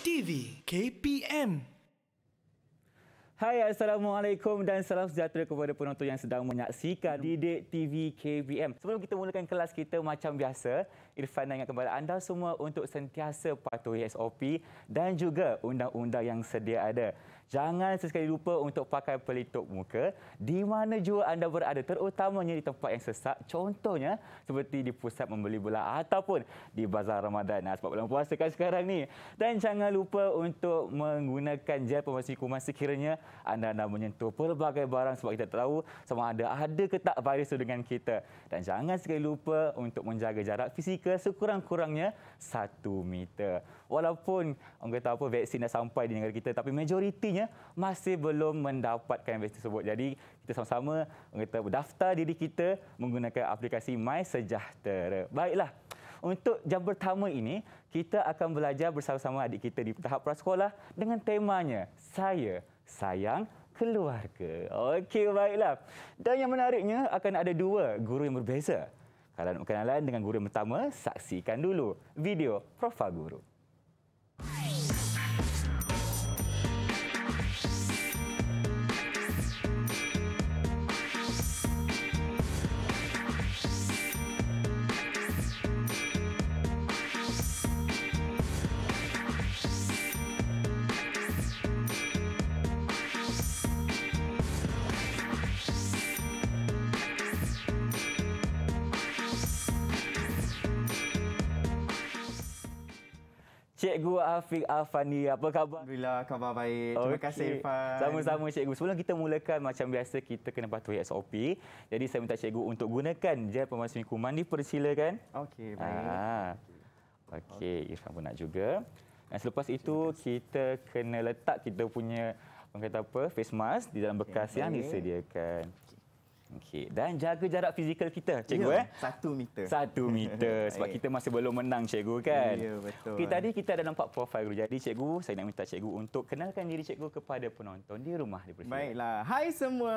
TV KPM. Hai, Assalamualaikum dan salam sejahtera kepada penonton yang sedang menyaksikan Didik TV KPM. Sebelum kita mulakan kelas kita macam biasa, Irfan nak ingat kepada anda semua untuk sentiasa patuhi SOP dan juga undang-undang yang sedia ada jangan sesekali lupa untuk pakai pelitup muka di mana jua anda berada terutamanya di tempat yang sesak contohnya seperti di pusat membeli belah ataupun di bazar Ramadan nah, sebab bulan puasa kan sekarang ni dan jangan lupa untuk menggunakan gel pemasih kuman sekiranya anda nak menyentuh pelbagai barang sebab kita tahu sama ada ada ke tak virus itu dengan kita dan jangan sekali lupa untuk menjaga jarak fizikal sekurang-kurangnya 1 meter walaupun orang kata apa vaksin dah sampai di negara kita tapi majoritinya masih belum mendapatkan vaksin tersebut. Jadi kita sama-sama orang kata daftar diri kita menggunakan aplikasi My Sejahtera. Baiklah. Untuk jam pertama ini, kita akan belajar bersama-sama adik kita di tahap prasekolah dengan temanya Saya Sayang Keluarga. Okey, baiklah. Dan yang menariknya akan ada dua guru yang berbeza. Kalau nak berkenalan dengan guru yang pertama, saksikan dulu video profil guru. Cikgu Afiq Afani. Apa khabar? Alhamdulillah, khabar baik. Terima okay. kasih Irfan. Sama-sama Cikgu. Sebelum kita mulakan macam biasa kita kena patuhi SOP. Jadi saya minta Cikgu untuk gunakan gel pemalas miku mandi persilakan. Okey, ah. baik. Okey, okay. Irfan pun nak juga. Dan selepas itu kita kena letak kita punya orang kata apa? Face mask di dalam bekas okay. yang disediakan. Okey. Dan jaga jarak fizikal kita, cikgu ya. Eh? Satu meter. Satu meter. Sebab eh. kita masih belum menang, cikgu kan? Ya, betul. Okey, tadi kita ada nampak profil guru. Jadi, cikgu, saya nak minta cikgu untuk kenalkan diri cikgu kepada penonton di rumah. di Persia. Baiklah. Hai semua.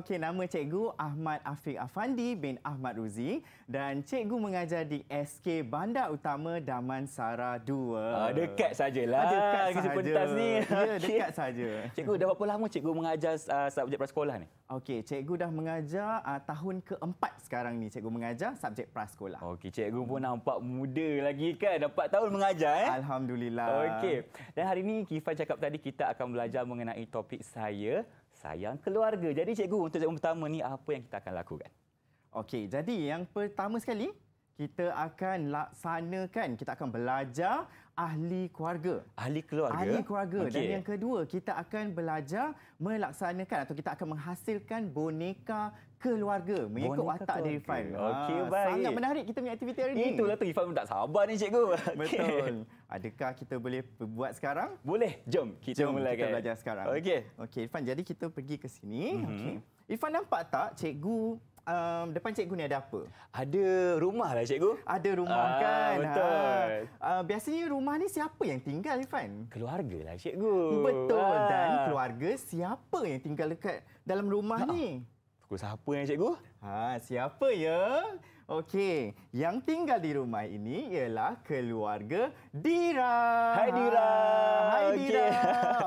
Okey, nama cikgu Ahmad Afiq Afandi bin Ahmad Ruzi. Dan cikgu mengajar di SK Bandar Utama Damansara 2. Uh, ah, dekat sajalah. Ah, dekat sahaja. Ya, dekat saja. Cikgu, dah berapa lama cikgu mengajar uh, subjek prasekolah ni? Okey, cikgu dah mengajar uh, tahun keempat sekarang ni. Cikgu mengajar subjek prasekolah. Okey, cikgu pun nampak muda lagi kan? Dapat tahun mengajar, eh? Alhamdulillah. Okey, dan hari ini Kifan cakap tadi kita akan belajar mengenai topik saya, sayang keluarga. Jadi cikgu, untuk cikgu pertama ni, apa yang kita akan lakukan? Okey, jadi yang pertama sekali, kita akan laksanakan, kita akan belajar ahli keluarga. Ahli keluarga. Ahli keluarga. Okay. Dan yang kedua, kita akan belajar melaksanakan atau kita akan menghasilkan boneka keluarga mengikut boneka watak keluarga. dari Ifan. Okey, ha, baik. Sangat menarik kita punya aktiviti hari ini. Itulah tu Ifan tak sabar ni cikgu. Betul. Adakah kita boleh buat sekarang? Boleh. Jom kita mulakan. Kita belajar sekarang. Okey. Okey, Ifan jadi kita pergi ke sini. Mm-hmm. Okey. Ifan nampak tak cikgu um, depan cikgu ni ada apa? Ada rumah lah cikgu. Ada rumah ah, kan? Ah. Betul. Ah. Uh, biasanya rumah ni siapa yang tinggal Irfan? Keluarga lah cikgu. Betul. Ah. Dan keluarga siapa yang tinggal dekat dalam rumah ah. ni? Pukul siapa yang cikgu? Ha, siapa ya? Okey, yang tinggal di rumah ini ialah keluarga Dira. Hai Dira. Hai Dira.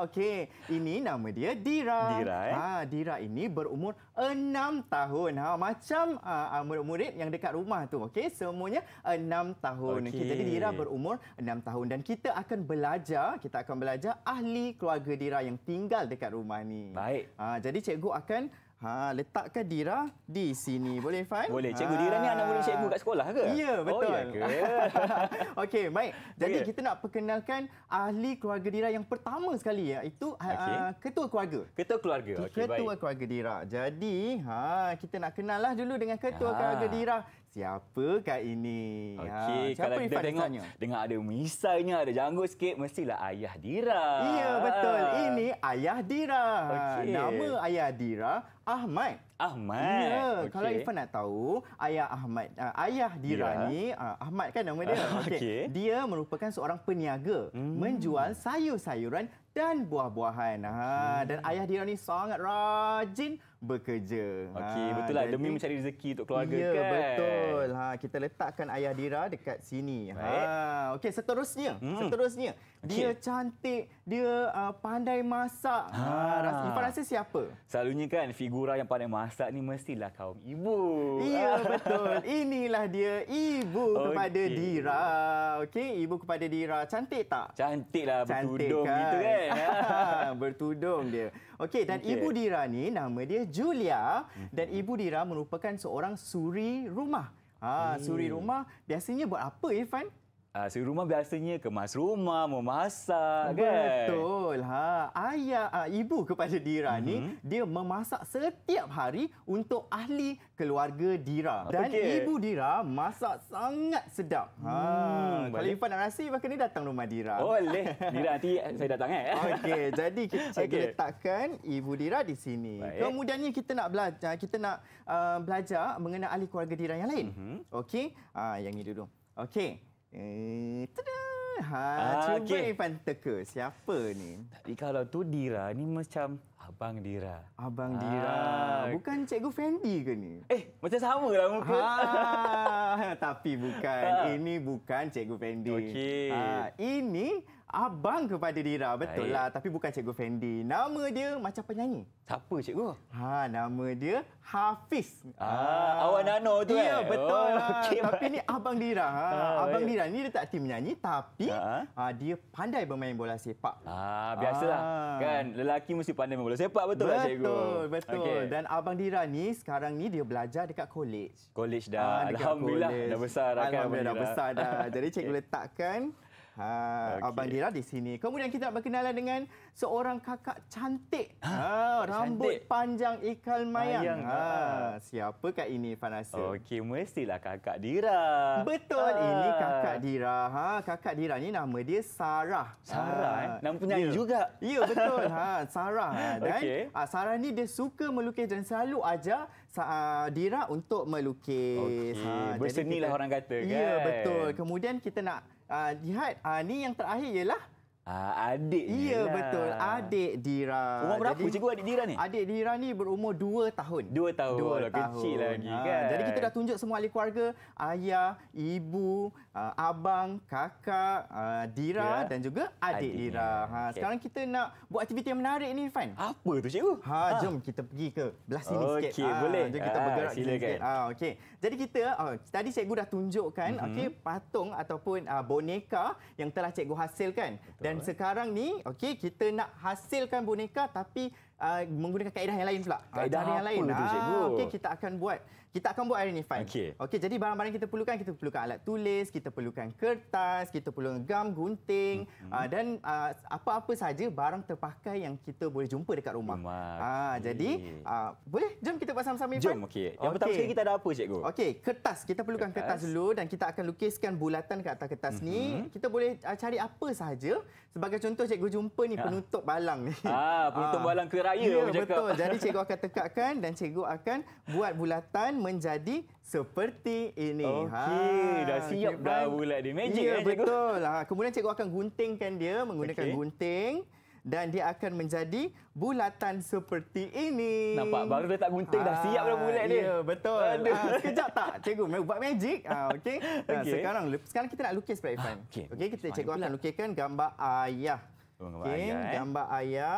Okey, okay. ini nama dia Dira. Dira. Eh? Ha, Dira ini berumur enam tahun. Ha, macam uh, murid-murid yang dekat rumah tu. Okey, semuanya enam tahun. Okey, okay. jadi Dira berumur enam tahun dan kita akan belajar, kita akan belajar ahli keluarga Dira yang tinggal dekat rumah ni. Baik. Ha, jadi cikgu akan Ha, letakkan Dira di sini. Boleh, Fan? Boleh. Cikgu Dira ni anak murid ha. cikgu kat sekolah ke? Ya, oh, betul. Oh, ya Okey, baik. Jadi, okay. kita nak perkenalkan ahli keluarga Dira yang pertama sekali. Iaitu ha, okay. uh, ketua keluarga. Ketua keluarga. Okay, ketua baik. keluarga Dira. Jadi, ha, kita nak kenallah dulu dengan ketua ha. keluarga Dira siapakah ini? Okey, ha, kalau kita tengok tanya? dengar ada misalnya ada janggut sikit mestilah ayah Dira. Ya betul. Ah. Ini ayah Dira. Okay. Nama ayah Dira Ahmad. Ahmad. Ya, okay. kalau Ifan nak tahu ayah Ahmad uh, ayah Dira, Dira. ni uh, Ahmad kan nama dia. Okey. Okay. Dia merupakan seorang peniaga hmm. menjual sayur-sayuran dan buah-buahan. Okay. Ha dan ayah Dira ni sangat rajin bekerja. Okey, ha, betul lah demi mencari rezeki untuk keluarga ya, kan. Ya, betul. Ha kita letakkan ayah Dira dekat sini. Ha, Baik. Ha okey seterusnya, hmm. seterusnya. Dia cantik, dia uh, pandai masak. Ha, ha ras, rasa siapa? Selalunya kan figura yang pandai masak ni mestilah kaum ibu. Ya, betul. Inilah dia ibu okay. kepada Dira. Okey, ibu kepada Dira. Cantik tak? Cantiklah bertudung cantik kan? gitu kan. Ha, bertudung dia. Okey, dan okay. ibu Dira ni nama dia Julia hmm. dan ibu Dira merupakan seorang suri rumah. Ha, hmm. suri rumah biasanya buat apa Irfan? Uh, si rumah biasanya kemas rumah, memasak Betul. kan? Betul. Ha, ayah, uh, ibu kepada Dira uh-huh. ni, mhm. dia memasak setiap hari untuk ahli keluarga Dira. Ah, Dan ibu Dira masak sangat sedap. Ha, hmm, kalau Ifan nak rasa, Ifan kena datang rumah Dira. Boleh. Dira nanti saya datang Eh? Okey. Jadi kita okay. letakkan ibu Dira di sini. Baik. Kemudiannya kita nak belajar, kita nak uh, belajar mengenai ahli keluarga Dira yang lain. Uh-huh. Okey. Uh, yang ini dulu. Okey. Eh, tada. Ha, okay. Ah, cuba Irfan teka. Siapa ni? Tapi kalau tu Dira, ni macam Abang Dira. Abang ah, Dira. Ha. Bukan Cikgu Fendi ke ni? Eh, macam sama lah muka. Ha. tapi bukan. Ha. Ini bukan Cikgu Fendi. Okay. Ha. Ini abang kepada Dira. Betul lah. Tapi bukan Cikgu Fendi. Nama dia macam penyanyi. Siapa Cikgu? Ha, nama dia Hafiz. Ah, Awak Nano tu kan? Ya, eh? betul oh, lah. Okay, tapi ni Abang Dira. Ha. Ah, abang baik. Dira ni dia tak tim menyanyi tapi ha? Ha, dia pandai bermain bola sepak. Ah, biasalah. Ah. Kan lelaki mesti pandai bermain bola sepak. Betul, betul lah Cikgu. Betul, betul. Okay. Dan Abang Dira ni sekarang ni dia belajar dekat college. College dah. Ha, Alhamdulillah. College. Dah besar dah kan, Alhamdulillah dah besar dah. Jadi Cikgu okay. letakkan Ha, ah, okay. Abang Dira di sini. Kemudian kita nak berkenalan dengan seorang kakak cantik. Ha, ha, rambut cantik. panjang ikal mayang. mayang. Ha, siapakah ini Fanasa? Okey, mestilah kakak Dira. Betul, ha. ini kakak Dira. Ha, kakak Dira ni nama dia Sarah. Sarah, ha. eh? nama penyanyi yeah. juga. Ya, yeah, betul. Ha, Sarah. Dan okay. Sarah ni dia suka melukis dan selalu ajar Dira untuk melukis. Okay. Ha, Bersenilah orang kata ya, kan? yeah, betul. Kemudian kita nak uh, ah, lihat uh, ah, ni yang terakhir ialah Ah, adik Ya, betul. Adik Dira. Umur berapa Jadi, cikgu adik Dira ni? Adik Dira ni berumur dua tahun. Dua tahun. Dua tahun. Kecil lagi ah, kan. Jadi kita dah tunjuk semua ahli keluarga. Ayah, ibu, uh, abang, kakak, uh, Dira yeah. dan juga adik Adiknya. Dira. Ha, okay. Sekarang kita nak buat aktiviti yang menarik ni, Fan. Apa tu cikgu? Ha, jom ha. kita pergi ke belah sini okay, sikit. Okey, boleh. Ha, jom kita ha, bergerak silakan. sikit. Ha, okay. Jadi kita, uh, tadi cikgu dah tunjukkan mm-hmm. okay, patung ataupun uh, boneka yang telah cikgu hasilkan. Betul. Dan dan Alright. Eh? sekarang ni, okey, kita nak hasilkan boneka tapi uh, menggunakan kaedah yang lain pula. Kaedah apa yang lain. Ah, okey, kita akan buat. Kita akan buat hari ni fine. Okey, okay, jadi barang-barang kita perlukan, kita perlukan alat tulis, kita perlukan kertas, kita perlukan gam, gunting mm-hmm. Ah, dan ah, apa-apa saja barang terpakai yang kita boleh jumpa dekat rumah. Ah, uh, jadi uh, boleh jom kita buat sama-sama Irfan. Jom, okey. Yang okay. pertama sekali kita ada apa, cikgu? Okey, kertas. Kita perlukan kertas. kertas dulu dan kita akan lukiskan bulatan kat atas kertas mm-hmm. ni. Kita boleh cari apa sahaja Sebagai contoh cikgu jumpa ni ah. penutup balang ni. Ah, penutup ah. balang keraya ya, cakap. Betul. Jadi cikgu akan tekatkan dan cikgu akan buat bulatan menjadi seperti ini. Okey, ha. dah siap okay, dah bulat dia. Magic ya, eh, cikgu. betul. Ha. Kemudian cikgu akan guntingkan dia menggunakan okay. gunting dan dia akan menjadi bulatan seperti ini. Nampak? Baru dia tak gunting dah. Ah, Siap dah bulat dia. Ya, betul. Aa, ah, sekejap tak? Cikgu, buat magic. Aa, okay. Aa, Sekarang sekarang kita nak lukis, Pak ah, Irfan. Okay. Kita cikgu akan lukiskan gambar ayah. Oh, gambar, ayah eh? gambar ayah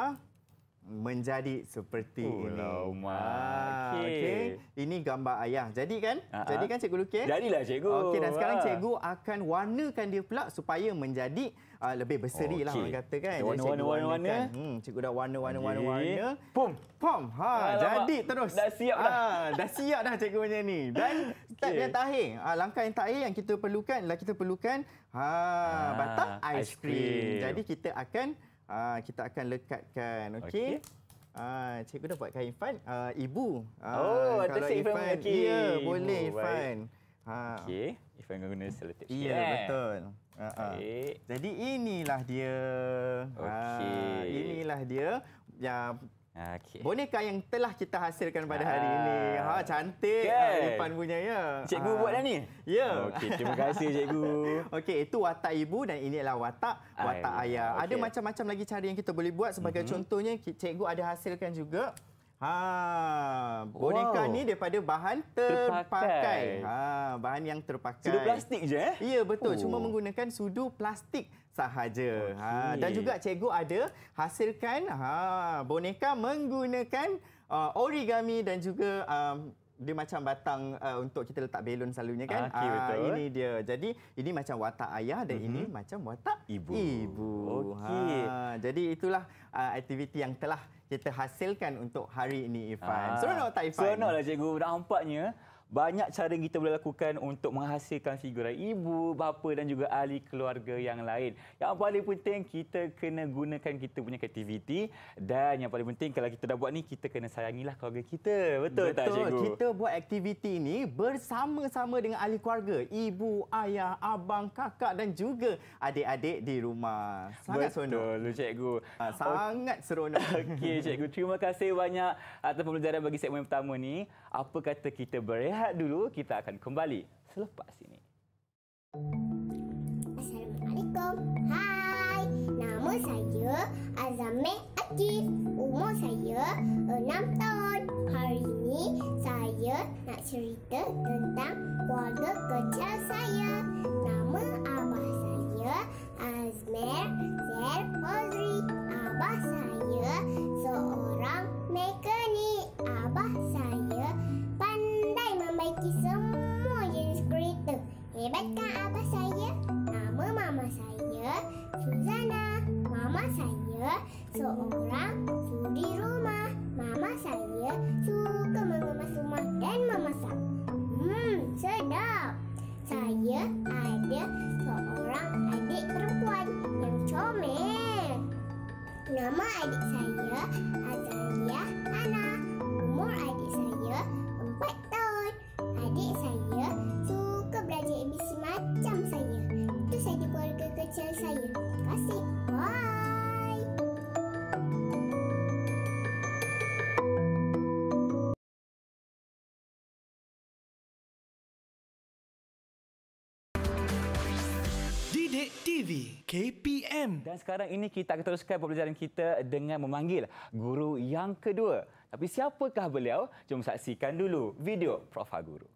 menjadi seperti oh, ini. Oh, okay. okay. Ini gambar ayah. Jadi kan? Uh-huh. Jadi kan cikgu lukis? Jadilah cikgu. Okey dan sekarang cikgu akan warnakan dia pula supaya menjadi uh, lebih berseri okay. lah orang kata kan. Warna-warna-warna. Kan? Eh? Hmm, cikgu dah warna-warna-warna. Okay. Pum! Pum! Ha, jadi terus. Dah siap dah. Ha, dah siap dah cikgu punya ni. Dan step okay. yang terakhir. Ha, ah, langkah yang terakhir yang kita perlukan ialah kita perlukan ha, ha batang aiskrim. Jadi kita akan ha, kita akan lekatkan. Okey. Okay. Ah, cikgu dah buat kain Irfan. Uh, ibu. Ah, oh, kalau Irfan, okay. ya, boleh oh, Irfan. Ha. Okey, Irfan guna selotip. Ya, yeah, betul. Uh, uh. Jadi inilah dia. Ha, Okey. Uh, inilah dia yang Okay. Boneka yang telah kita hasilkan pada ya. hari ini. Ha cantik rupan okay. punya ya. Cikgu ah. buat dah ni? Ya. Yeah. Okey, terima kasih cikgu. Okey, itu watak ibu dan ini adalah watak watak ayah. Okay. Ada macam-macam lagi cara yang kita boleh buat sebagai mm-hmm. contohnya cikgu ada hasilkan juga Ha, boneka wow. ni daripada bahan terpakai. terpakai. Ha, bahan yang terpakai. Sudu plastik je eh? Ya, betul. Oh. Cuma menggunakan sudu plastik sahaja. Okay. Ha, dan juga cikgu ada hasilkan ha, boneka menggunakan uh, origami dan juga um, dia macam batang uh, untuk kita letak belon selalunya kan. Ah, okay, ah, betul. Uh, ini dia. Jadi ini macam watak ayah dan mm-hmm. ini mhm. macam watak ibu. Ibu. Ha, okey. Ha, jadi itulah uh, aktiviti yang telah kita hasilkan untuk hari ini Irfan. Ha. Seronok tak Irfan? Seronoklah cikgu. Nampaknya banyak cara yang kita boleh lakukan untuk menghasilkan figura ibu, bapa dan juga ahli keluarga yang lain. Yang paling penting kita kena gunakan kita punya kreativiti dan yang paling penting kalau kita dah buat ni kita kena sayangilah keluarga kita. Betul, Betul. tak cikgu? Betul. Kita buat aktiviti ini bersama-sama dengan ahli keluarga, ibu, ayah, abang, kakak dan juga adik-adik di rumah. Sangat Betul, seronok. Betul, cikgu. Ha, sangat okay. seronok. Okey, cikgu. Terima kasih banyak atas pembelajaran bagi segmen pertama ni. Apa kata kita beri? rehat dulu kita akan kembali selepas ini. Assalamualaikum. Hai. Nama saya Azame Akif. Umur saya 6 tahun. Hari ini saya nak cerita tentang keluarga kecil saya. Nama abah saya Azmer Amin. Dan sekarang ini kita akan teruskan pembelajaran kita dengan memanggil guru yang kedua. Tapi siapakah beliau? Jom saksikan dulu video Prof. Guru.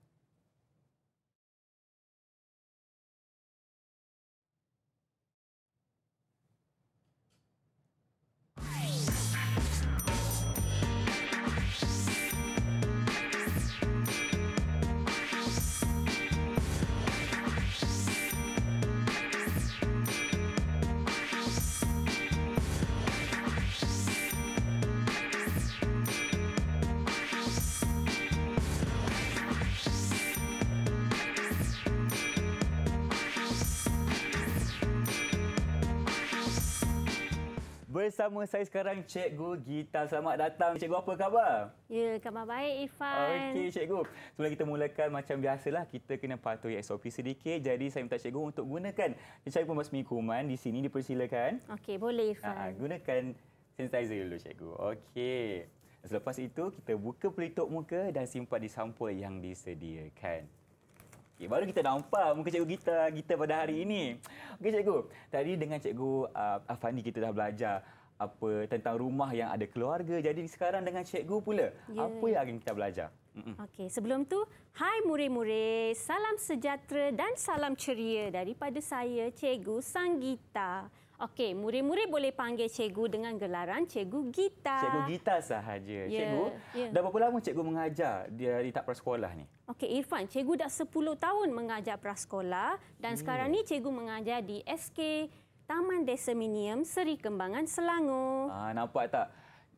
bersama saya sekarang Cikgu Gita. Selamat datang. Cikgu apa khabar? Ya, khabar baik Ifan. Okey Cikgu. Sebelum kita mulakan macam biasalah kita kena patuhi SOP sedikit. Jadi saya minta Cikgu untuk gunakan cairan pembasmi kuman di sini dipersilakan. Okey, boleh Ifan. Ha, gunakan sanitizer dulu Cikgu. Okey. Selepas itu kita buka pelitup muka dan simpan di sampul yang disediakan. Okay, baru kita nampak muka cikgu kita kita pada hari ini. Okey cikgu, tadi dengan cikgu uh, Afani kita dah belajar apa tentang rumah yang ada keluarga. Jadi sekarang dengan cikgu pula, yeah. apa ya. yang akan kita belajar? Okey, sebelum tu, hai murid-murid, salam sejahtera dan salam ceria daripada saya, Cikgu Sanggita. Okey, murid-murid boleh panggil cikgu dengan gelaran Cikgu Gita. Cikgu Gita sahaja. Yeah. Cikgu, yeah. dah berapa lama cikgu mengajar dia di tak prasekolah ni? Okey, Irfan, cikgu dah 10 tahun mengajar prasekolah dan yeah. Hmm. sekarang ni cikgu mengajar di SK Taman Desa Minium, Seri Kembangan, Selangor. Ah, nampak tak?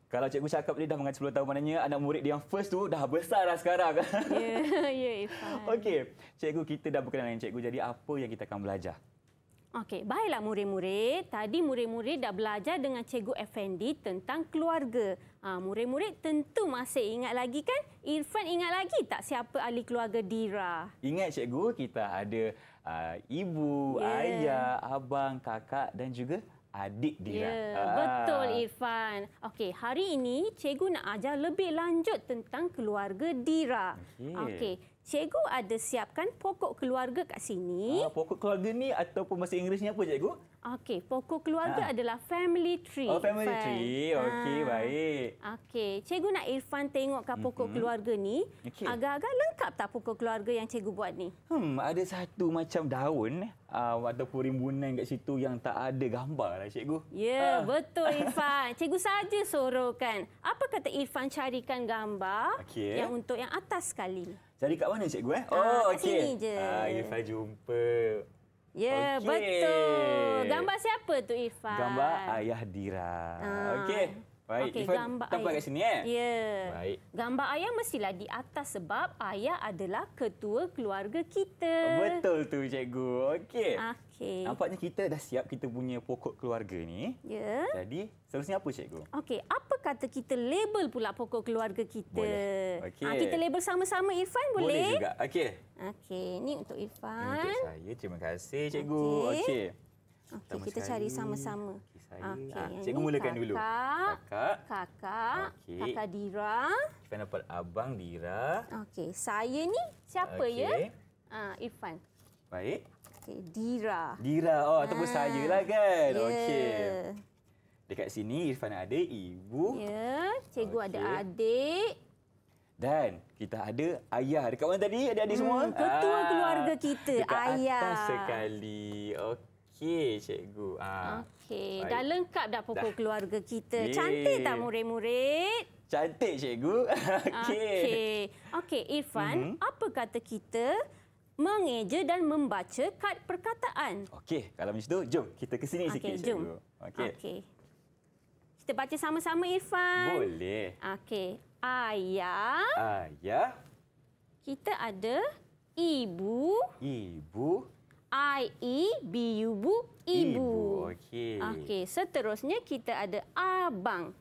Kalau cikgu cakap dia dah mengaji 10 tahun maknanya anak murid dia yang first tu dah besar dah sekarang. Ya, ya Ifan. Okey, cikgu kita dah berkenalan dengan cikgu. Jadi apa yang kita akan belajar? Okey, baiklah murid-murid. Tadi murid-murid dah belajar dengan cikgu Effendi tentang keluarga. Ha, murid-murid tentu masih ingat lagi kan? Irfan ingat lagi tak siapa ahli keluarga Dira? Ingat cikgu, kita ada uh, ibu, yeah. ayah, abang, kakak dan juga adik dia. Ya, yeah, betul Irfan. Okey, hari ini cikgu nak ajar lebih lanjut tentang keluarga Dira. Okey. Okay. Cikgu ada siapkan pokok keluarga kat sini. Ah, pokok keluarga ni ataupun bahasa Inggerisnya apa cikgu? Okey, pokok keluarga ah. ha. adalah family tree. Oh, family Fan. tree. Okey, ha. baik. Okey, cikgu nak Irfan tengokkan pokok mm -hmm. keluarga ni. Okay. Agak-agak lengkap tak pokok keluarga yang cikgu buat ni? Hmm, ada satu macam daun uh, ataupun rimbunan kat situ yang tak ada gambar lah cikgu. Ya, yeah, ha. betul Irfan. cikgu saja sorokan. Apa kata Irfan carikan gambar okay. yang untuk yang atas sekali? Cari kat mana cikgu eh? oh, okey. Ah, uh, Irfan jumpa Ya, okay. betul. Gambar siapa tu Ifan? Gambar ayah Dira. Ah. Okey. Baik, okay, Ifan, gambar tak ayam. kat sini. Eh? Ya. Baik. Gambar ayah mestilah di atas sebab ayah adalah ketua keluarga kita. Betul tu, cikgu. Okey. Okay. Nampaknya kita dah siap kita punya pokok keluarga ni. Ya. Jadi, seterusnya apa, cikgu? Okey, apa kata kita label pula pokok keluarga kita? Boleh. Okay. Ha, ah, kita label sama-sama, Irfan, boleh? Boleh juga. Okey. Okey, ni untuk Irfan. Ini untuk saya. Terima kasih, cikgu. Okey. Okey, okay. okay, kita sekali. cari sama-sama saya. Okay, ha. Ah, cikgu mulakan kakak, dulu. Kakak. Kakak. Okay. Kakak Dira. Irfan dapat Abang Dira. Okey. Saya ni siapa okay. ya? Ah, Irfan. Baik. Okey. Dira. Dira. Oh, ha. ataupun ah, saya lah kan. Yeah. Okey. Dekat sini Irfan ada ibu. Ya. Yeah. Cikgu okay. ada adik. Dan kita ada ayah. Dekat mana tadi? Ada adik hmm, semua? Ketua ah, keluarga kita. Dekat ayah. atas sekali. Okey. Okey, cikgu. Ha. Okey, dah lengkap dah pokok dah. keluarga kita. Yeay. Cantik tak murid-murid? Cantik, cikgu. Okey. Okey, okay, Irfan, mm -hmm. apa kata kita mengeja dan membaca kad perkataan? Okey, kalau macam tu, jom kita ke sini okay, sikit, cikgu. Okey. Okey. Kita baca sama-sama Irfan. Boleh. Okey. Ayah. Ayah. Kita ada ibu. Ibu. I E B U B U ibu. Okey. Okey, seterusnya kita ada abang.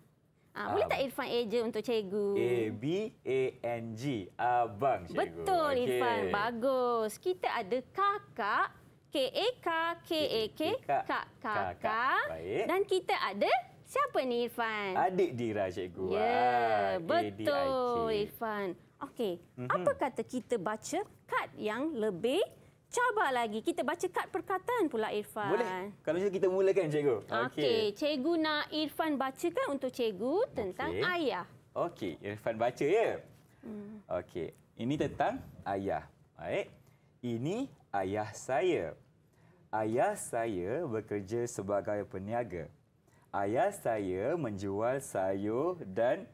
Ah, boleh tak Irfan eja untuk cikgu? A B A N G. Abang cikgu. Betul okay. Irfan. Bagus. Kita ada kakak. K A K K A K. Kak kak. Dan kita ada siapa ni Irfan? Adik Dira cikgu. Ya, yeah, betul Irfan. Okey. Mm-hmm. Apa kata kita baca kad yang lebih cabar lagi. Kita baca kad perkataan pula Irfan. Boleh. Kalau macam kita mulakan cikgu. Okey. Okay. Cikgu nak Irfan bacakan untuk cikgu tentang okay. ayah. Okey. Irfan baca ya. Hmm. Okey. Ini tentang ayah. Baik. Ini ayah saya. Ayah saya bekerja sebagai peniaga. Ayah saya menjual sayur dan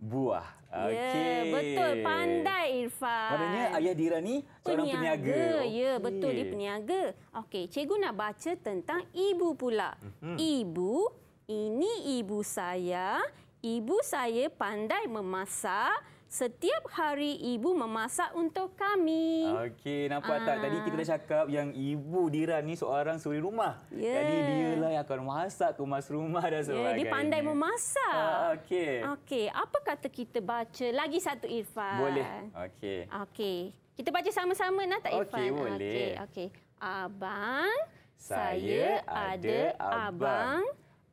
buah. Ya, okay. betul. Pandai Irfan. Maknanya ayah Dira ni seorang peniaga. peniaga. Ya, okay. betul dia peniaga. Okey, cikgu nak baca tentang ibu pula. Hmm. Ibu, ini ibu saya. Ibu saya pandai memasak setiap hari ibu memasak untuk kami. Okey, nampak Aa. Ah. tak? Tadi kita dah cakap yang ibu Dira ni seorang suri rumah. Yeah. Jadi dialah yang akan masak kemas rumah dan ya, sebagainya. Yeah, dia pandai memasak. Ah, okey. Okey, apa kata kita baca lagi satu Irfan? Boleh. Okey. Okey. Kita baca sama-sama nak tak Irfan? Okey, boleh. Okey, okey. Abang, saya ada abang.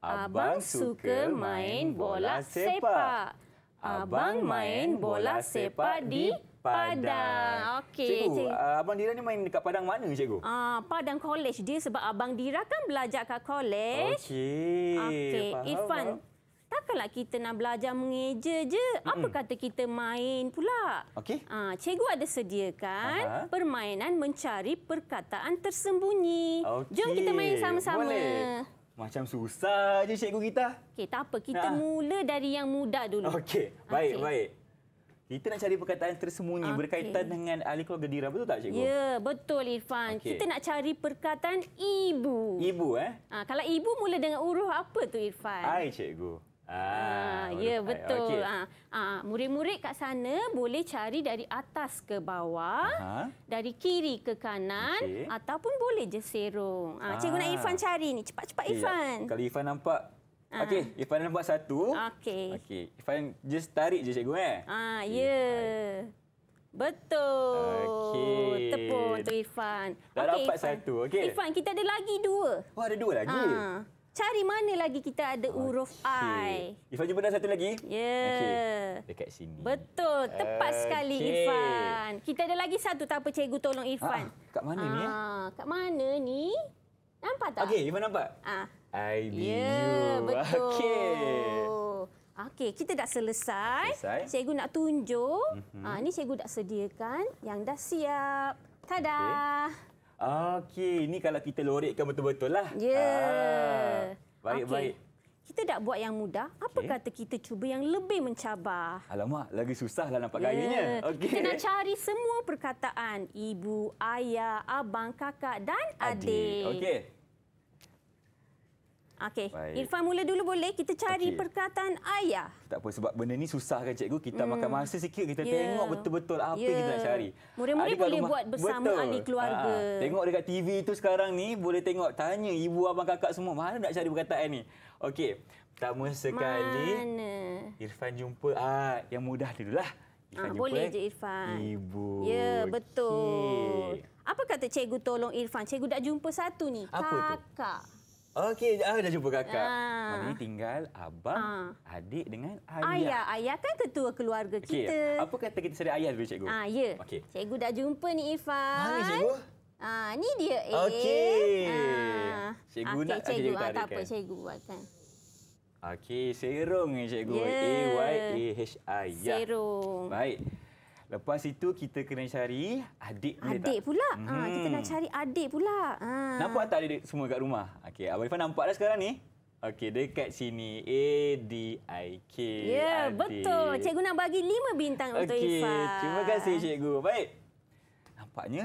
Abang suka main bola sepak. Abang main bola sepak di Padang. padang. Okey. Cikgu, cikgu, ah, Abang Dira ni main dekat Padang mana, Cikgu? Ah, Padang College. Dia sebab Abang Dira kan belajar kat College. Okey. Okey. Irfan, takkanlah kita nak belajar mengeja je. Apa hmm. kata kita main pula? Okey. Ah, cikgu ada sediakan Aha. permainan mencari perkataan tersembunyi. Okay. Jom kita main sama-sama. Macam susah je cikgu kita. Okey, tak apa. Kita ha. mula dari yang muda dulu. Okey, baik, okay. baik. Kita nak cari perkataan tersembunyi okay. berkaitan dengan ahli keluarga Dira, betul tak cikgu? Ya, betul Irfan. Okay. Kita nak cari perkataan ibu. Ibu, eh? Ha, kalau ibu mula dengan uruh apa tu Irfan? Hai cikgu. Ah, ah ya betul. Okay. Ah, ah, murid-murid kat sana boleh cari dari atas ke bawah, Aha. dari kiri ke kanan okay. ataupun boleh je serong. Ah, ah. cikgu nak Irfan cari ni. Cepat-cepat Irfan. Ya. Kalau Irfan nampak ah. Okey, Irfan nampak satu. Okey. Okey, Irfan just tarik je cikgu eh. Ah, okay. ya. Betul. Okay. Tepuk untuk Irfan. Dah okay, dapat Irfan. satu. Okey. Irfan, kita ada lagi dua. Oh, ada dua lagi. Ah cari mana lagi kita ada huruf okay. I. Irfan jumpa dah satu lagi. Ya. Yeah. Okay. Dekat sini. Betul. Tepat uh, sekali okay. Kita ada lagi satu tak apa cikgu tolong Irfan. Ah, kat mana eh? ah, ni? Kat mana ni? Nampak tak? Okey, Irfan nampak? Ah. I ya, be yeah, you. Betul. Okay. Okey, kita dah selesai. selesai. Cikgu nak tunjuk. Mm -hmm. ah, ni cikgu dah sediakan yang dah siap. Tada! Okay. Okey, ini kalau kita lorekkan betul-betul lah. Ya. Yeah. Baik-baik. Okay. Kita tak buat yang mudah, apa okay. kata kita cuba yang lebih mencabar? Alamak, lagi susahlah nampak yeah. gayanya. Okay. Kita nak cari semua perkataan ibu, ayah, abang, kakak dan adik. adik. Okey. Okey, Irfan mula dulu boleh. Kita cari okay. perkataan ayah. Tak apa, sebab benda ni susah kan cikgu. Kita mm. makan masa sikit, kita yeah. tengok betul-betul apa yeah. kita nak ya. cari. Murid-murid boleh rumah. buat bersama betul. ahli keluarga. Ha, ha. Tengok dekat TV itu sekarang ni, boleh tengok. Tanya ibu, abang, kakak semua, mana nak cari perkataan ni? Okey, pertama sekali, mana? Irfan jumpa ah, yang mudah dulu lah. Ha, ah, boleh je Irfan. Ibu. Ya, betul. Okay. Apa kata cikgu tolong Irfan? Cikgu dah jumpa satu ni. Apa kakak. Itu? Okey, ah, dah jumpa kakak. Ah. Mari tinggal abang, ah. adik dengan ayah. Ayah, ayah kan ketua keluarga okay. kita. Apa kata kita sedia ayah dulu, cikgu? Ah, ya. Okay. Cikgu dah jumpa ni, Ifan. Mana cikgu? Ah, ni dia, eh. Okey. Ah. Cikgu okay, nak cikgu, cikgu, cikgu ah, Tak kan? apa, cikgu kan. Okey, serong ni, cikgu. Yeah. A-Y-A-H-I. Serong. Baik. Lepas itu kita kena cari adik pula. Adik tak? pula. Ah, hmm. Ha, kita nak cari adik pula. Ha. Nampak tak adik semua kat rumah? Okey, Abang Irfan nampaklah sekarang ni? Okey, dekat sini. A, D, I, K. Ya, yeah, betul. Cikgu nak bagi lima bintang okay. untuk Irfan. Terima kasih, cikgu. Baik. Nampaknya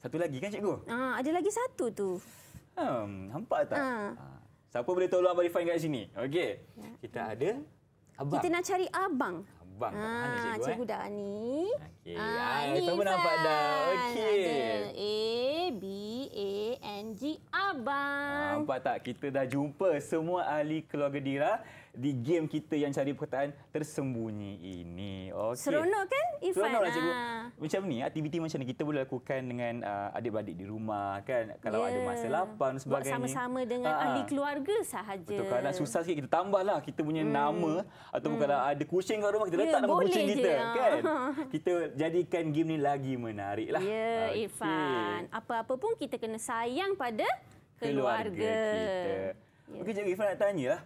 satu lagi kan, cikgu? Ha, ada lagi satu tu. Hmm, nampak tak? Ha. Siapa boleh tolong Abang Irfan dekat sini? Okey, ya. kita ada abang. Kita nak cari abang. Bang ha, Kak Rohani ah, cikgu, cikgu eh. Ani. Okay. Ha, ah, Ani ah, Sama Zan. nampak dah. Okey. A, B, A, N, G, Abang. Ha, nampak tak? Kita dah jumpa semua ahli keluarga Dira di game kita yang cari perkataan tersembunyi ini. Okay. Seronok kan, Ifan? Seronok lah, cikgu. Ah. Macam ni, aktiviti macam ni kita boleh lakukan dengan uh, adik-beradik di rumah kan. Kalau yeah. ada ya. masa lapang dan sebagainya. Buat sama-sama dengan ha ahli keluarga sahaja. Betul, kalau nak susah sikit, kita tambahlah kita punya hmm. nama. atau hmm. kalau ada kucing kat rumah, kita ya, letak yeah, nama kucing kita. Lah. Kan? kita jadikan game ni lagi menarik lah. Ya, yeah, okay. Ifan. Apa-apa pun kita kena sayang pada keluarga. keluarga kita. Yeah. Okey, cikgu Ifan nak tanya lah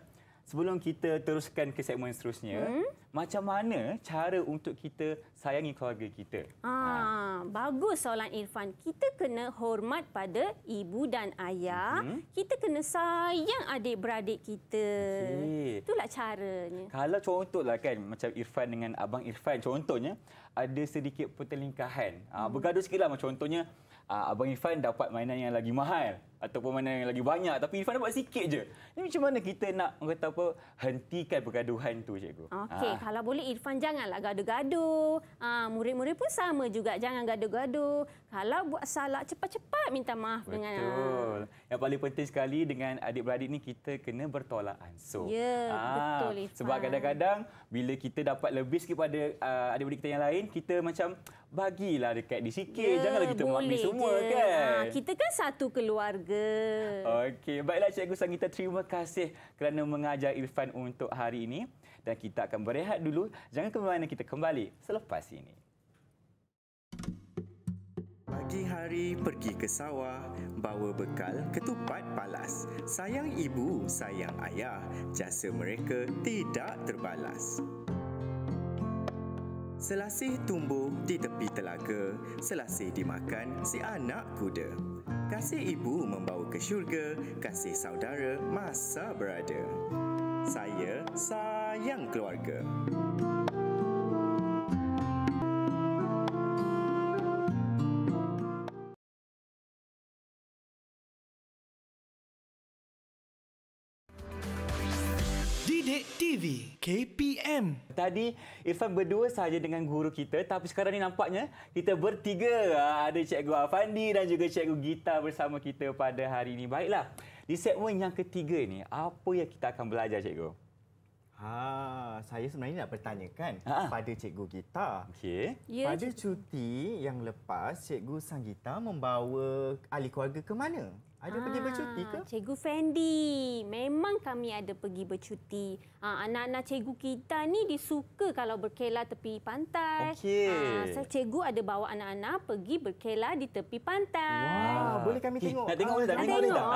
sebelum kita teruskan ke segmen seterusnya, hmm? macam mana cara untuk kita sayangi keluarga kita? Ah, ha. bagus soalan Irfan. Kita kena hormat pada ibu dan ayah. Hmm? Kita kena sayang adik-beradik kita. Okay. Itulah caranya. Kalau contohlah kan macam Irfan dengan abang Irfan contohnya, ada sedikit pertelingkahan. Ah, hmm. bergaduh sikitlah macam contohnya ah, Abang Irfan dapat mainan yang lagi mahal ataupun mana yang lagi banyak tapi Irfan dapat sikit je. Ini macam mana kita nak kata apa hentikan pergaduhan tu cikgu? Okey, ha. kalau boleh Irfan janganlah gaduh-gaduh. Ah, ha, murid-murid pun sama juga jangan gaduh-gaduh. Kalau buat salah cepat-cepat minta maaf Betul. dengan Betul. Ah. Yang paling penting sekali dengan adik-beradik ni kita kena bertolak ansur. Ya, ha. betul Irfan. Sebab kadang-kadang bila kita dapat lebih sikit pada uh, adik-beradik kita yang lain, kita macam bagilah dekat di sikit. Ya, Janganlah kita mengambil semua je. kan. Ha, kita kan satu keluarga juga. Okey, baiklah Cikgu kita terima kasih kerana mengajar Irfan untuk hari ini dan kita akan berehat dulu. Jangan ke mana kita kembali selepas ini. Pagi hari pergi ke sawah bawa bekal ketupat palas. Sayang ibu, sayang ayah, jasa mereka tidak terbalas. Selasih tumbuh di tepi telaga, selasih dimakan si anak kuda. Kasih ibu membawa ke syurga, kasih saudara masa berada. Saya sayang keluarga. Kan? Tadi Irfan berdua sahaja dengan guru kita tapi sekarang ni nampaknya kita bertiga. Ah, ada Cikgu Afandi dan juga Cikgu Gita bersama kita pada hari ini. Baiklah, di segmen yang ketiga ni, apa yang kita akan belajar Cikgu? Ha, saya sebenarnya nak bertanya kan ha. pada Cikgu Gita. Okey. Ya, pada cuti yang lepas, Cikgu Sang membawa ahli keluarga ke mana? Ada ha, pergi ah, bercuti ke? Cikgu Fendi. Memang kami ada pergi bercuti. Ha, anak-anak cikgu kita ni disuka kalau berkela tepi pantai. Okey. Ha, cikgu ada bawa anak-anak pergi berkela di tepi pantai. Wah, boleh kami tengok? Nak tengok boleh tak? Nak tengok. tengok.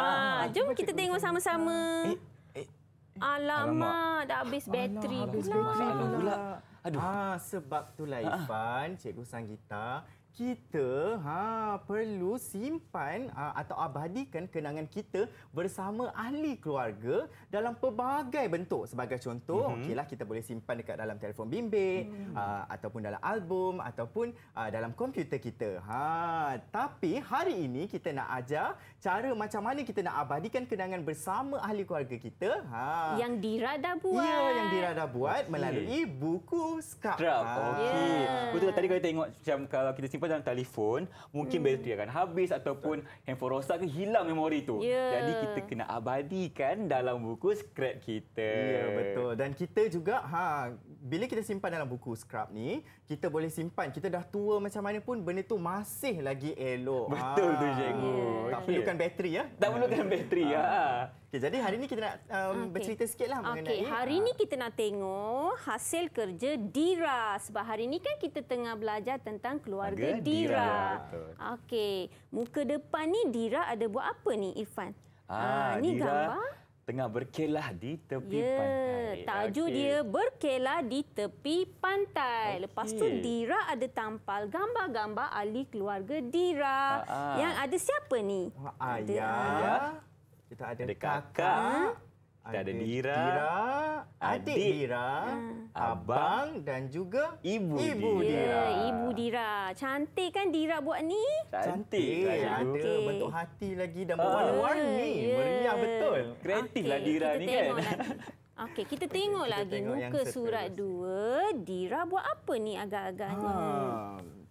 Ha, jom kita tengok sama-sama. Eh, eh. Alamak, Alamak, dah habis bateri Alamak, pula. Habis bateri pula. Aduh. Ah, sebab itulah Ifan, ah. Cikgu Sanggita, kita ha perlu simpan ha, atau abadikan kenangan kita bersama ahli keluarga dalam pelbagai bentuk sebagai contoh mm-hmm. okeylah kita boleh simpan dekat dalam telefon bimbit mm-hmm. aa, ha, ataupun dalam album ataupun aa, ha, dalam komputer kita ha tapi hari ini kita nak ajar cara macam mana kita nak abadikan kenangan bersama ahli keluarga kita ha yang dirada buat ya yang dirada buat okay. melalui buku scrap ha. okey yeah. betul tadi kau tengok macam kalau kita simpan simpan dalam telefon, mungkin hmm. bateri akan habis ataupun Betul. handphone rosak ke hilang memori tu. Yeah. Jadi kita kena abadikan dalam buku skrip kita. Ya yeah, betul. Dan kita juga ha bila kita simpan dalam buku scrub ni, kita boleh simpan. Kita dah tua macam mana pun, benda tu masih lagi elok. Betul ah. tu, cikgu. Ya. Tak okay. perlukan bateri, ya? Tak perlukan ah. bateri, ya. Ah. Okay, jadi, hari ni kita nak um, okay. bercerita sikitlah mengenai... Okay. Hari ni kita nak tengok hasil kerja Dira. Sebab hari ni kan kita tengah belajar tentang keluarga Agar Dira. Dira. Okey. Muka depan ni Dira ada buat apa ni, Irfan? Ini ah, ah, ni gambar tengah berkelah di tepi yeah. pantai. Tajuk okay. dia berkelah di tepi pantai. Okay. Lepas tu Dira ada tampal gambar-gambar ahli keluarga Dira. Uh -uh. Yang ada siapa ni? Ayah. Ada... Ayah. Kita ada, ada kakak. kakak. Kita ada, Dira, Dira adik, adik Dira, uh. abang dan juga ibu Dira. Ya, ibu Dira. Cantik kan Dira buat ni? Cantik. cantik. Ada okay. bentuk hati lagi dan ah. berwarna-warni. Uh, ya. yeah. Meriah betul. Kreatif okay, lah Dira ni kan. Okey, kita tengok kita lagi tengok muka surat dua. Dira buat apa ni agak-agaknya? Ha.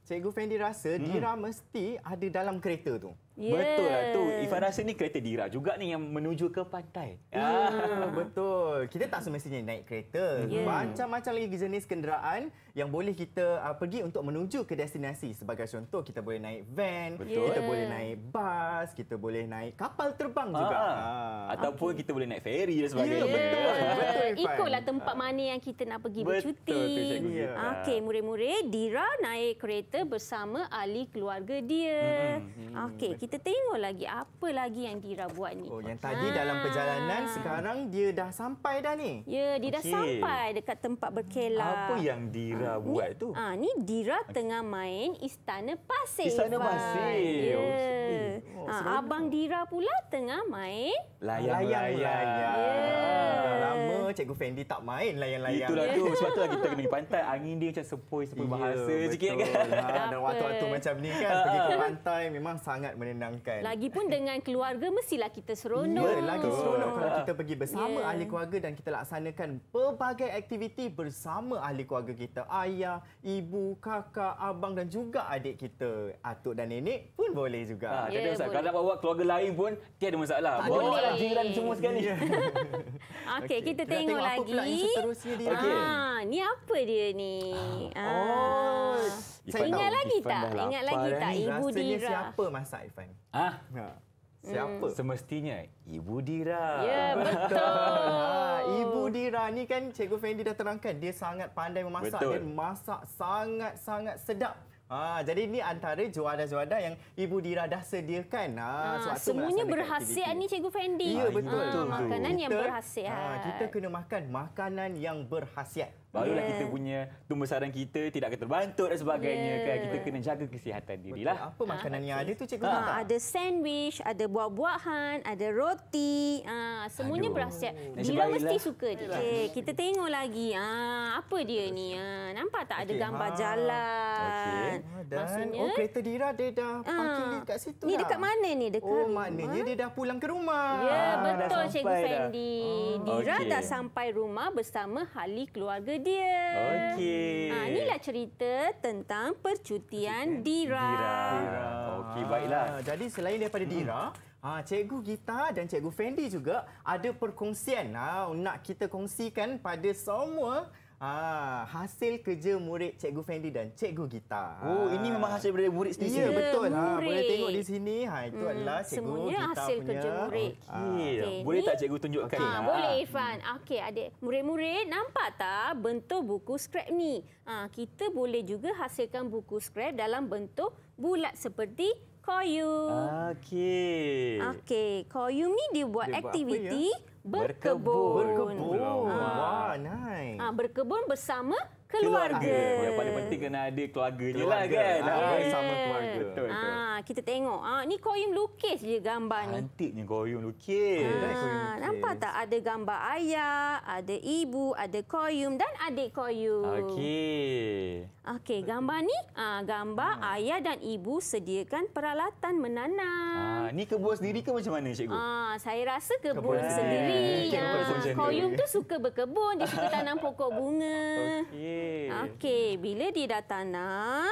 Cikgu Fendi rasa hmm. Dira mesti ada dalam kereta tu. Yeah. Betul lah tu. Ifan rasa ni kereta dira juga ni yang menuju ke pantai. Yeah. Ya, betul. Kita tak semestinya naik kereta. Yeah. Macam-macam lagi jenis kenderaan yang boleh kita uh, pergi untuk menuju ke destinasi. Sebagai contoh, kita boleh naik van, Betul. kita yeah. boleh naik bas, kita boleh naik kapal terbang ah. juga. Ah. ah Ataupun okay. kita boleh naik feri dan ya, sebagainya. Yeah. Betul. Yeah. Betul. Ikutlah tempat ah. mana yang kita nak pergi Betul. bercuti. Yeah. Ya. Okey, murid-murid, Dira naik kereta bersama ahli keluarga dia. Mm-hmm. Okey, kita tengok lagi apa lagi yang Dira buat ni. Oh, yang tadi ah. dalam perjalanan, sekarang dia dah sampai dah ni. Ya, yeah, dia okay. dah sampai dekat tempat berkelah. Apa yang Dira tengah ni, buat tu. Ah ni Dira tengah main istana pasir. Istana pasir. Yeah. Oh, ha, abang Dira pula tengah main layang-layang. Ya. Yeah. Lama cikgu Fendi tak main layang-layang. Itulah tu. Sebab tu lah kita kena pantai. Angin dia macam sepoi-sepoi yeah, bahasa betul. sikit kan. Ha, dan waktu-waktu macam ni kan, ha, pergi ke ha, ha. pantai memang sangat menenangkan. Lagipun dengan keluarga mestilah kita seronok. Ya, yeah, lagi seronok kalau kita pergi bersama yeah. ahli keluarga dan kita laksanakan pelbagai aktiviti bersama ahli keluarga kita. Ayah, ibu, kakak, abang dan juga adik kita. Atuk dan nenek pun boleh juga. Ha, yeah, boleh. Kalau bawa keluarga lain pun, tiada masalah. Tak bawa boleh. jiran semua sekali. Ya. Okey, okay. kita tengok tengok, tengok lagi. apa pula yang seterusnya dia. Okay. Ha, ah, ni apa dia ni? Ha. Oh. Saya ingat tahu. lagi Ifan tak? Ingat lagi tak? Ibu Dira. Rasanya siapa masak Ifan? Ha? Siapa? Hmm. Semestinya. Ibu Dira. Ya, yeah, betul. Ibu Dira ni kan Cikgu Fendi dah terangkan dia sangat pandai memasak betul. dan masak sangat-sangat sedap. Ha, jadi ini antara juadah-juadah yang Ibu Dira dah sediakan. Ha, ha, semuanya berhasil ni Cikgu Fendi. Ya, ya betul. Ha, makanan yang berhasil. Ha, kita kena makan makanan yang berhasil. Barulah yeah. kita punya tumbuh saran kita tidak akan terbantut dan sebagainya. Yeah. Kan? Kita kena jaga kesihatan dirilah. Betul. Lah. Apa makanan ha, yang ah, ada tu Cikgu Fendi? ada sandwich, ada buah-buahan, ada roti. Yokti. Ah, semuanya Aduh. berhasiat. Dila mesti suka dia. Okay, eh, kita tengok lagi. Ah, apa dia ni? Ah, nampak tak ada gambar ha. jalan. Okay. Maksudnya, oh, kereta Dira dia dah ah. parking ah, dekat situ. Ni dekat mana ni? Dekat oh, rumah. maknanya dia dah pulang ke rumah. Ya, yeah, ah, betul Cikgu dah. Fendi. Ah, Dira okay. dah sampai rumah bersama Hali keluarga dia. Okey. Ah, inilah cerita tentang percutian Dira. Dira. Dira. Okey, baiklah. Ah, jadi selain daripada Dira, hmm. Ha, cikgu Gita dan cikgu Fendi juga ada perkongsian ha, nak kita kongsikan pada semua ha, hasil kerja murid cikgu Fendi dan cikgu Gita. Oh, ini memang hasil dari murid sendiri. Ya, betul. Murid. Ha, boleh tengok di sini. Ha, itu hmm, adalah cikgu Gita punya. Semuanya hasil kerja murid. Okay. Okay. Okay. Boleh tak cikgu tunjukkan? Okay. Ha, boleh, Irfan. Hmm. Okey, adik. Murid-murid, nampak tak bentuk buku skrap ni? Ha, kita boleh juga hasilkan buku skrap dalam bentuk bulat seperti Koyu, you. Okey. Okey, call you dia buat aktiviti ya? berkebun. Berkebun. berkebun. Ha. Wah, nice. Ha, berkebun bersama keluarga. Yang paling penting kena ada keluarganya lah kan. Ha, sama keluarga. Ah, betul, ha, kita tengok. Ah ni koyum lukis je gambar ni. Cantiknya koyum lukis. Ah koyum nampak tak ada gambar ayah, ada ibu, ada koyum dan adik koyum. Okey. Okey, gambar ni ah gambar ha. ayah dan ibu sediakan peralatan menanam. Ah ni kebun sendiri ke macam mana cikgu? Ah saya rasa kebun, kebun sendiri. Ah koyum tu suka berkebun. Dia suka tanam pokok bunga. Okey. Okey. Okey, bila dia dah tanam,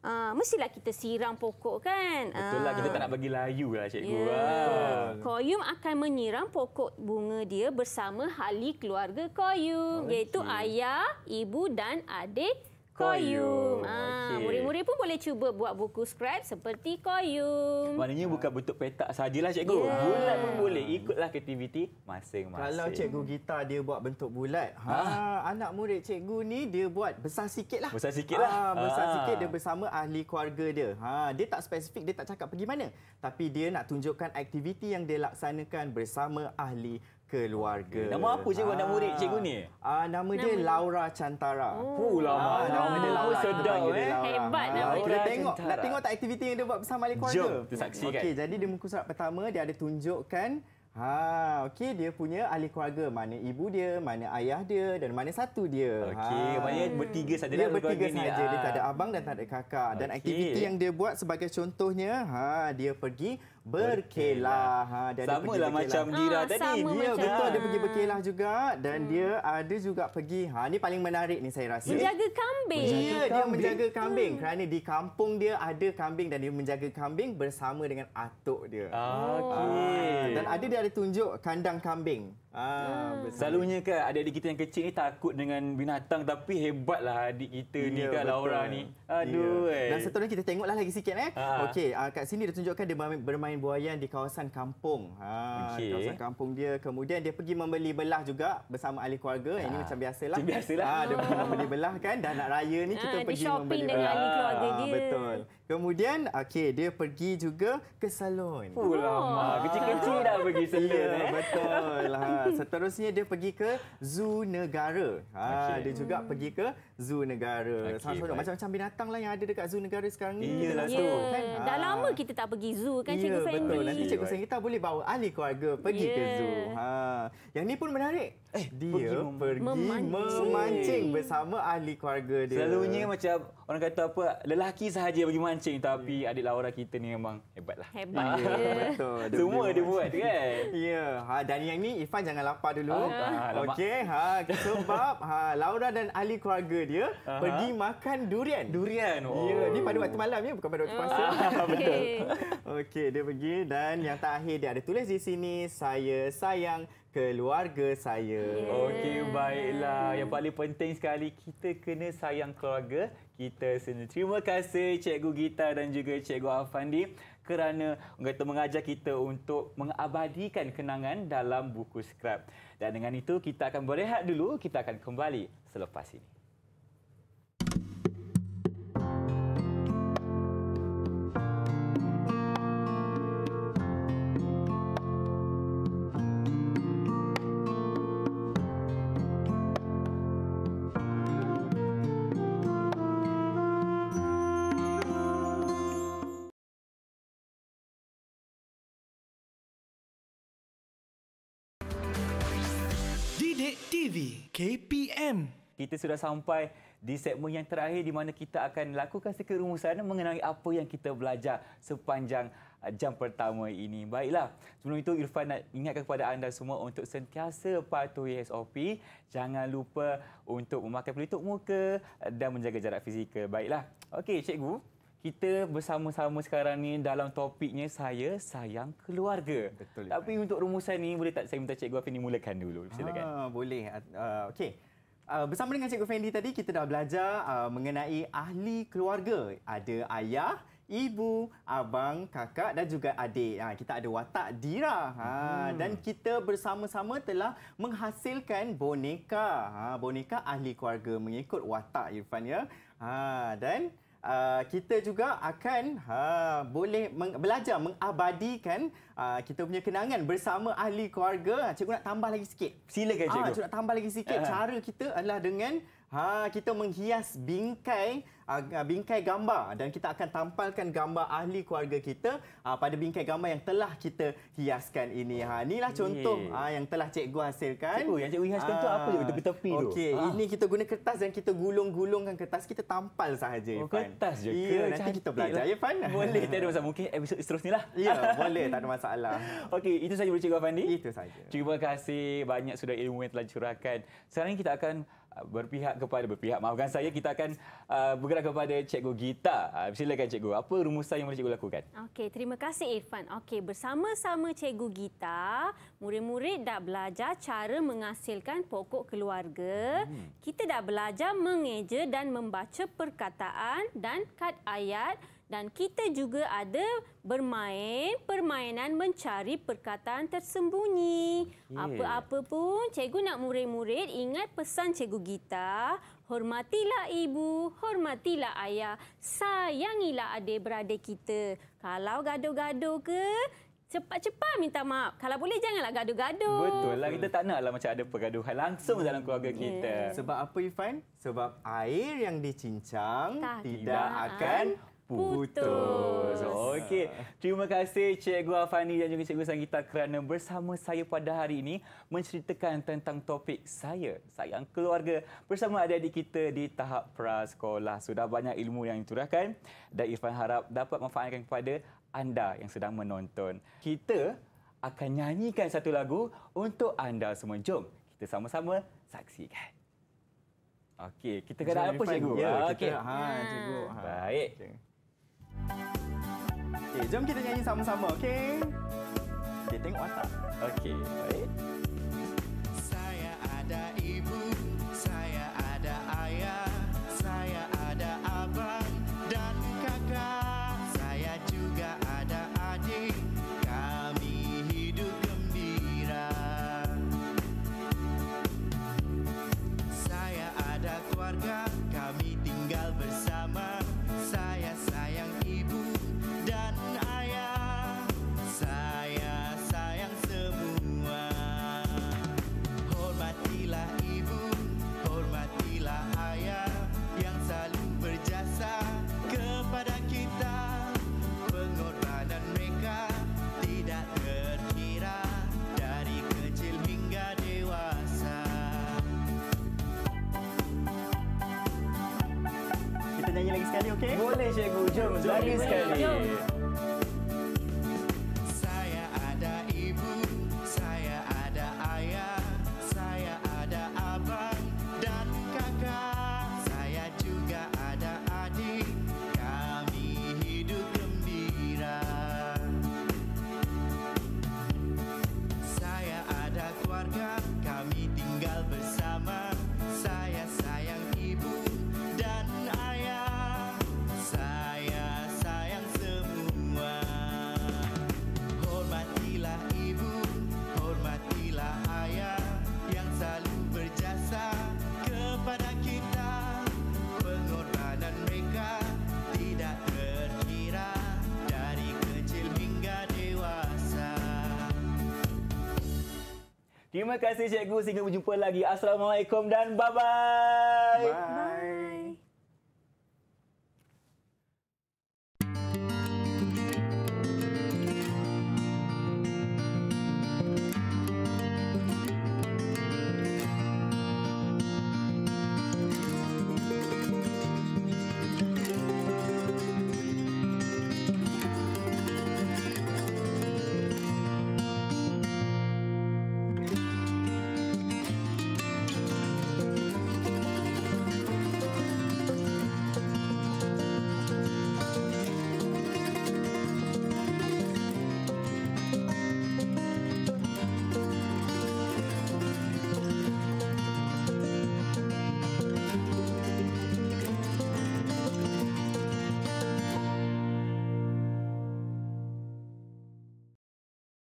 uh, mestilah kita siram pokok kan? Betul lah, uh. kita ah. tak nak bagi layu lah cikgu. Yeah. Ya. Koyum akan menyiram pokok bunga dia bersama ahli keluarga Koyum. Okay. Iaitu ayah, ibu dan adik Koyum. Ah, okay. Murid-murid pun boleh cuba buat buku skrip seperti Koyum. Maknanya bukan bentuk petak sajalah cikgu. Yeah. Bulat pun boleh. Ikutlah aktiviti masing-masing. Kalau cikgu gitar dia buat bentuk bulat, ha? Ha, anak murid cikgu ni dia buat besar sikitlah. Besar sikitlah. Ha, ah, besar ha. sikit dia bersama ahli keluarga dia. Ha, dia tak spesifik, dia tak cakap pergi mana. Tapi dia nak tunjukkan aktiviti yang dia laksanakan bersama ahli keluarga. Nama apa cikgu ah. nak murid cikgu ni? Ah nama, nama dia Laura Cantara. Oh lama. Ah, nama dia Laura oh, sedap eh. Laura. Hebat ah, nama Laura. Kita tengok Cantara. nak tengok tak aktiviti yang dia buat bersama ahli keluarga. Jom kita saksikan. Okey jadi di muka surat pertama dia ada tunjukkan Ha, okey dia punya ahli keluarga mana ibu dia, mana ayah dia dan mana satu dia. Okey, ha. maknanya bertiga saja dia lah bertiga saja. Dia ah. tak ada abang dan tak ada kakak. Dan aktiviti yang dia buat sebagai contohnya, ha, dia pergi berkelah. berkelah. Ha, ah, sama lah macam Dira ha, tadi. Dia macam. betul dia lah. pergi berkelah juga dan hmm. dia ada juga pergi. Ha ni paling menarik ni saya rasa. Menjaga kambing. Menjaga ya, kambing. dia menjaga kambing hmm. kerana di kampung dia ada kambing dan dia menjaga kambing bersama dengan atuk dia. Ah, ah, okey. Ha, dan ada dia ada tunjuk kandang kambing. Ah, ah. Selalunya kan adik-adik kita yang kecil ni takut dengan binatang tapi hebatlah adik kita yeah, ni kan betul. Laura ni. Ya. Aduh. Yeah. Dan seterusnya kita tengoklah lagi sikit eh. Ha. Okey, uh, kat sini dia tunjukkan dia bermain buaya di kawasan kampung. Ha, okay. kawasan kampung dia. Kemudian dia pergi membeli belah juga bersama ahli keluarga. Ha. Ini macam biasalah. Macam biasalah. Ha, dia pergi oh. membeli belah kan dan nak raya ni kita ha, pergi dia membeli belah. ahli keluarga dia. betul. Kemudian okey, dia pergi juga ke salon. Oh, oh lama. Kecil-kecil dah pergi ya, salon. Yeah, eh. Betul. lah. Hmm. seterusnya dia pergi ke zoo negara. Ha, okay. Dia juga hmm. pergi ke zoo negara. Okay, Macam-macam binatang lah yang ada dekat zoo negara sekarang ni. Yeah, lah yeah. Dah lama kita tak pergi zoo kan yeah, Cikgu Fendi. Nanti Cikgu Fendi kita boleh bawa ahli keluarga pergi yeah. ke ya. zoo. Ha. Yang ni pun menarik. Eh, dia pergi, mem- pergi memancing. memancing bersama ahli keluarga dia. Selalunya macam orang kata apa, lelaki sahaja pergi mancing tapi yeah. adik Laura kita ni memang hebatlah. Hebat. Yeah, betul. Dia Semua dia buat kan? Ya. Yeah. Ha, dan yang ni Ifan jangan jangan lapar dulu. Ah, ah, Okey, ha sebab ha Laura dan ahli keluarga dia uh -huh. pergi makan durian. Durian. Ya, oh. Ya, ni pada waktu malam ya, bukan pada waktu ah, puasa. Oh. Ah, betul. Okey, dia pergi dan yang terakhir dia ada tulis di sini saya sayang keluarga saya. Yeah. Okey, baiklah. Yang paling penting sekali kita kena sayang keluarga kita sendiri. Terima kasih Cikgu Gita dan juga Cikgu Afandi kerana kata mengajar kita untuk mengabadikan kenangan dalam buku skrap. Dan dengan itu kita akan berehat dulu, kita akan kembali selepas ini. FM. Kita sudah sampai di segmen yang terakhir di mana kita akan lakukan sikit rumusan mengenai apa yang kita belajar sepanjang uh, jam pertama ini. Baiklah, sebelum itu Irfan nak ingatkan kepada anda semua untuk sentiasa patuhi SOP. Jangan lupa untuk memakai pelitup muka uh, dan menjaga jarak fizikal. Baiklah, okey cikgu. Kita bersama-sama sekarang ni dalam topiknya saya sayang keluarga. Betul. Tapi untuk rumusan ni boleh tak saya minta Cikgu Afi ni mulakan dulu? Silakan. Ha, boleh. Uh, Okey. Uh, bersama dengan Cikgu Fendi tadi kita dah belajar uh, mengenai ahli keluarga. Ada ayah, ibu, abang, kakak dan juga adik. Ha, kita ada watak Dira. Ha hmm. dan kita bersama-sama telah menghasilkan boneka. Ha boneka ahli keluarga mengikut watak Irfan ya. Ha dan Uh, kita juga akan uh, boleh meng- belajar mengabadikan uh, kita punya kenangan bersama ahli keluarga. Ah, cikgu nak tambah lagi sikit. Silakan cikgu. Ah, cikgu nak tambah lagi sikit. Uh-huh. Cara kita adalah dengan ha, kita menghias bingkai bingkai gambar dan kita akan tampalkan gambar ahli keluarga kita ah, pada bingkai gambar yang telah kita hiaskan ini. Ha inilah contoh yeah. yang telah cikgu hasilkan. Cikgu yang cikgu hiaskan tu apa ah, tepi-tepi tu? Tepi Okey, ah. ini kita guna kertas dan kita gulung-gulungkan kertas kita tampal sahaja oh, Irfan. Oh, kertas je. Ya, nanti kita belajar lah. Irfan. Boleh, tak ada masalah. Mungkin episod seterusnya lah. Ya, boleh, tak ada masalah. Okey, itu sahaja boleh cikgu Afandi. Itu sahaja. Terima kasih banyak sudah ilmu yang telah curahkan. Sekarang kita akan berpihak kepada berpihak maafkan saya kita akan uh, bergerak kepada cikgu Gita. Uh, silakan cikgu. Apa rumusan yang boleh cikgu lakukan? Okey, terima kasih Irfan. Okey, bersama-sama cikgu Gita, murid-murid dah belajar cara menghasilkan pokok keluarga. Hmm. Kita dah belajar mengeja dan membaca perkataan dan kad ayat dan kita juga ada bermain permainan mencari perkataan tersembunyi. Yeah. Apa-apa pun, cikgu nak murid-murid ingat pesan cikgu Gita, hormatilah ibu, hormatilah ayah, sayangilah adik-beradik kita. Kalau gaduh-gaduh ke, Cepat-cepat minta maaf. Kalau boleh janganlah gaduh-gaduh. Betul lah kita tak nak lah macam ada pergaduhan langsung dalam keluarga okay. kita. Sebab apa Ifan? Sebab air yang dicincang tak, tidak akan eh? putus. putus. Okey, terima kasih Cikgu Afani dan juga Cikgu Sangita kerana bersama saya pada hari ini menceritakan tentang topik saya sayang keluarga bersama adik-adik kita di tahap prasekolah. Sudah banyak ilmu yang diturahkan dan Irfan harap dapat manfaatkan kepada anda yang sedang menonton. Kita akan nyanyikan satu lagu untuk anda semua. Jom kita sama-sama saksikan. Okey, kita kena apa cikgu? Ya, ah, okey. Ha, cikgu. Ha. Baik. Okay. Okay, jom kita nyanyi sama-sama, okay? Okay, tengok atas. Okay, baik. Saya ada ibu, saya Terima kasih cikgu sehingga berjumpa lagi. Assalamualaikum dan bye-bye. Bye. bye. bye.